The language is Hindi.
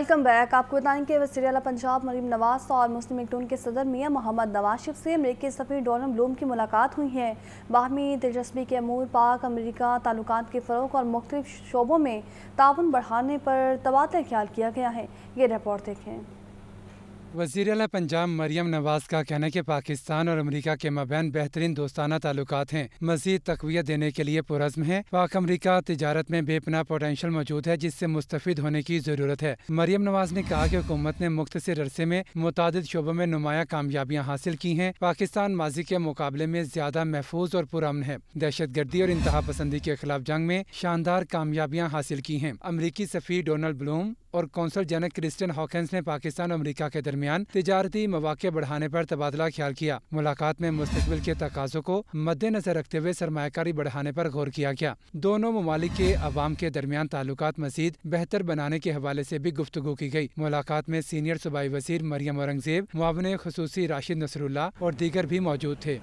वेलकम बैक आपको बताएं कि वजी अला पंजाब मरीम नवाज और मुस्लिम एक्टून के सदर मियाँ मोहम्मद नवाज शिफ से अमरीकी सफ़ी डोनल्ड ब्लूम की मुलाकात हुई है बाहमी दिलचस्पी के अमूर पाक अमरीका ताल्लुकात के फ़रोग और मुख्तलिफ शोबों में ताउन बढ़ाने पर तबादला ख्याल किया गया है ये रिपोर्ट देखें वजीर अला पंजाब मरियम नवाज का कहना है कि पाकिस्तान और अमरीका के मबैन बेहतरीन दोस्ताना ताल्लुक हैं मजीद तकवीत देने के लिए पुरजम है पाक अमरीका तजारत में बेपना पोटेंशल मौजूद है जिससे मुस्तफ़ होने की ज़रूरत है मरियम नवाज ने कहा की हुकूमत ने मुख्तर अरसे में मुतद शोबों में नुमाया कामयाबियाँ हासिल की हैं पाकिस्तान माजी के मुकाबले में ज्यादा महफूज और पुरान है दहशत गर्दी और इंतहा पसंदी के खिलाफ जंग में शानदार कामयाबियाँ हासिल की हैं अमरीकी सफ़ी डोनल्ड ब्लूम और कौंसल जनक क्रिस्टन हॉकिंस ने पाकिस्तान और अमरीका के दरमियान तजारती मौाक बढ़ाने आरोप तबादला ख्याल किया मुलाकात में मुस्तबिल के तकाजों को मद्देनजर रखते हुए सरमाकारी बढ़ाने आरोप गौर किया गया दोनों ममालिक के अवाम के दरमियान ताल्लुक मजीद बेहतर बनाने के हवाले ऐसी भी गुफ्तु की गयी मुलाकात में सीनियर सूबाई वजीर मरियम औरंगजेब मुआवन खसूसी राशिद नसरुल्ला और दीगर भी मौजूद थे